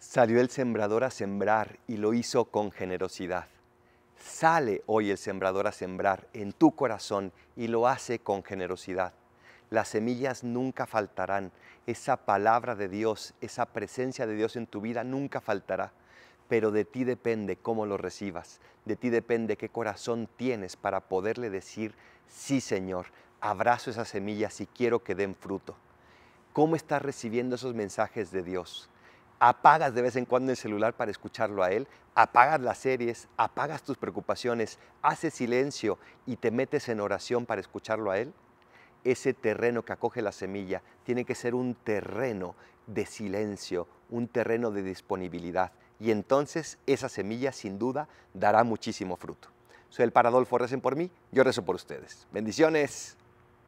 Salió el sembrador a sembrar y lo hizo con generosidad. Sale hoy el sembrador a sembrar en tu corazón y lo hace con generosidad. Las semillas nunca faltarán. Esa palabra de Dios, esa presencia de Dios en tu vida nunca faltará. Pero de ti depende cómo lo recibas. De ti depende qué corazón tienes para poderle decir, sí Señor, abrazo esas semillas y quiero que den fruto. ¿Cómo estás recibiendo esos mensajes de Dios? apagas de vez en cuando el celular para escucharlo a él, apagas las series, apagas tus preocupaciones, haces silencio y te metes en oración para escucharlo a él, ese terreno que acoge la semilla tiene que ser un terreno de silencio, un terreno de disponibilidad. Y entonces esa semilla sin duda dará muchísimo fruto. Soy el Paradolfo, recen por mí, yo rezo por ustedes. Bendiciones.